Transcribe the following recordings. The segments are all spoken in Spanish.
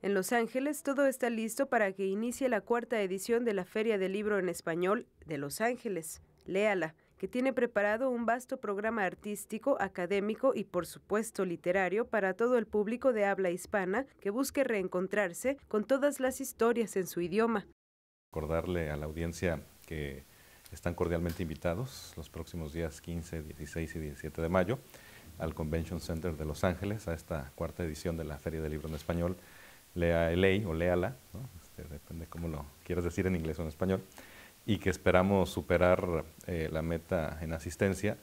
En Los Ángeles todo está listo para que inicie la cuarta edición de la Feria del Libro en Español de Los Ángeles. Léala, que tiene preparado un vasto programa artístico, académico y por supuesto literario para todo el público de habla hispana que busque reencontrarse con todas las historias en su idioma. Recordarle a la audiencia que están cordialmente invitados los próximos días 15, 16 y 17 de mayo al Convention Center de Los Ángeles a esta cuarta edición de la Feria del Libro en Español lea ley o léala, ¿no? este, depende cómo lo quieras decir en inglés o en español, y que esperamos superar eh, la meta en asistencia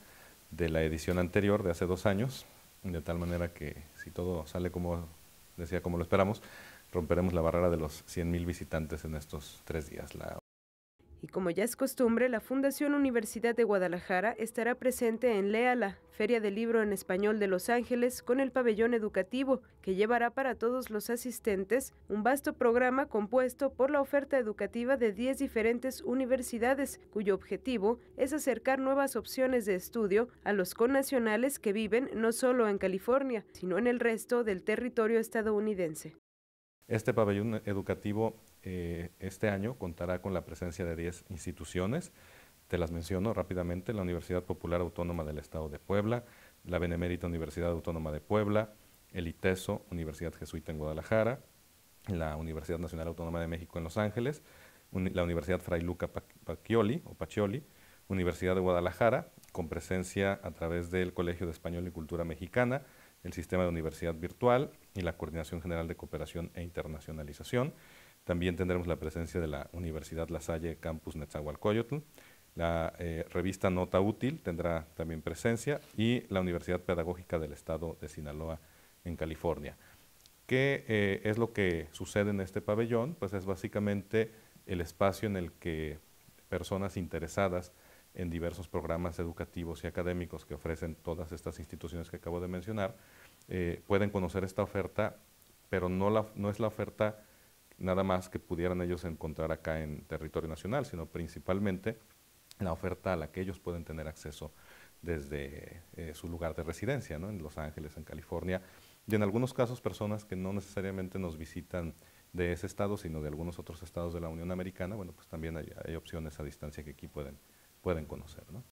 de la edición anterior de hace dos años, de tal manera que si todo sale como decía, como lo esperamos, romperemos la barrera de los 100.000 visitantes en estos tres días. La y como ya es costumbre, la Fundación Universidad de Guadalajara estará presente en LEALA, Feria del Libro en Español de Los Ángeles, con el pabellón educativo, que llevará para todos los asistentes un vasto programa compuesto por la oferta educativa de 10 diferentes universidades, cuyo objetivo es acercar nuevas opciones de estudio a los connacionales que viven no solo en California, sino en el resto del territorio estadounidense. Este pabellón educativo eh, este año contará con la presencia de 10 instituciones. Te las menciono rápidamente, la Universidad Popular Autónoma del Estado de Puebla, la Benemérita Universidad Autónoma de Puebla, el ITESO, Universidad Jesuita en Guadalajara, la Universidad Nacional Autónoma de México en Los Ángeles, la Universidad Fray Luca Pacioli, o Pacioli, Universidad de Guadalajara, con presencia a través del Colegio de Español y Cultura Mexicana, el Sistema de Universidad Virtual y la Coordinación General de Cooperación e Internacionalización, también tendremos la presencia de la Universidad La Salle Campus Netzahualcoyotl. La eh, revista Nota Útil tendrá también presencia y la Universidad Pedagógica del Estado de Sinaloa en California. ¿Qué eh, es lo que sucede en este pabellón? Pues es básicamente el espacio en el que personas interesadas en diversos programas educativos y académicos que ofrecen todas estas instituciones que acabo de mencionar, eh, pueden conocer esta oferta, pero no, la, no es la oferta nada más que pudieran ellos encontrar acá en territorio nacional, sino principalmente la oferta a la que ellos pueden tener acceso desde eh, su lugar de residencia, ¿no? en Los Ángeles, en California, y en algunos casos personas que no necesariamente nos visitan de ese estado, sino de algunos otros estados de la Unión Americana, bueno, pues también hay, opciones a distancia que aquí pueden, pueden conocer. ¿no?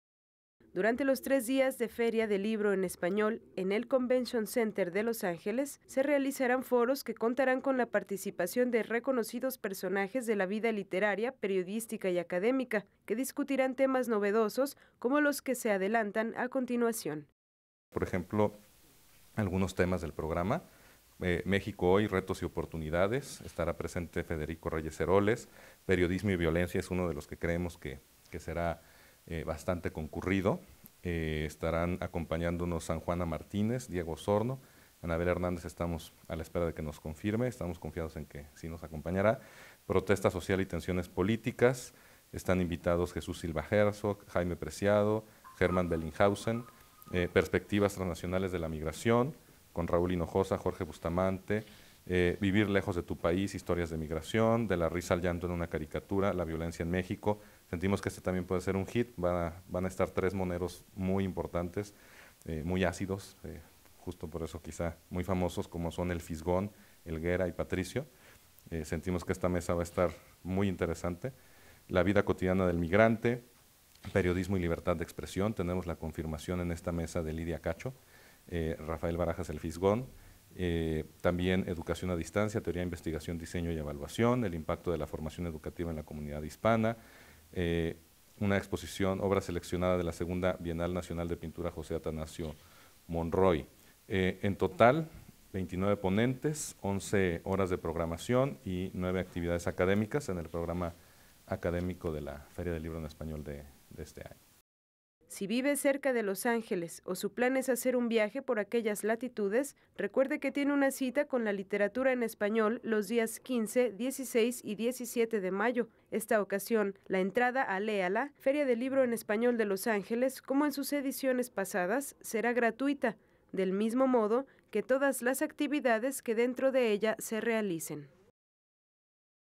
Durante los tres días de Feria del Libro en Español en el Convention Center de Los Ángeles se realizarán foros que contarán con la participación de reconocidos personajes de la vida literaria, periodística y académica, que discutirán temas novedosos como los que se adelantan a continuación. Por ejemplo, algunos temas del programa. Eh, México hoy, retos y oportunidades. Estará presente Federico Reyes Heroles. Periodismo y violencia es uno de los que creemos que será eh, bastante concurrido. Eh, estarán acompañándonos San Juana Martínez, Diego Sorno, Anabel Hernández, estamos a la espera de que nos confirme, estamos confiados en que sí nos acompañará. Protesta social y tensiones políticas, están invitados Jesús Silva Herzog, Jaime Preciado, Germán Bellinghausen, eh, Perspectivas Transnacionales de la Migración, con Raúl Hinojosa, Jorge Bustamante, Vivir lejos de tu país, historias de migración, de la risa al llanto en una caricatura, la violencia en México, Sentimos que este también puede ser un hit, van a, van a estar tres moneros muy importantes, eh, muy ácidos, eh, justo por eso quizá muy famosos como son el Fisgón, Elguera y Patricio. Eh, sentimos que esta mesa va a estar muy interesante. La vida cotidiana del migrante, periodismo y libertad de expresión, tenemos la confirmación en esta mesa de Lidia Cacho, Rafael Barajas el Fisgón, también educación a distancia, teoría, investigación, diseño y evaluación, el impacto de la formación educativa en la comunidad hispana, eh, una exposición, obra seleccionada de la segunda Bienal Nacional de Pintura José Atanasio Monroy. Eh, en total, 29 ponentes, 11 horas de programación y 9 actividades académicas en el programa académico de la Feria del Libro en Español de este año. Si vive cerca de Los Ángeles o su plan es hacer un viaje por aquellas latitudes, recuerde que tiene una cita con la literatura en español los días 15, 16 y 17 de mayo. Esta ocasión, la entrada a Léala, Feria del Libro en Español de Los Ángeles, como en sus ediciones pasadas, será gratuita, del mismo modo que todas las actividades que dentro de ella se realicen.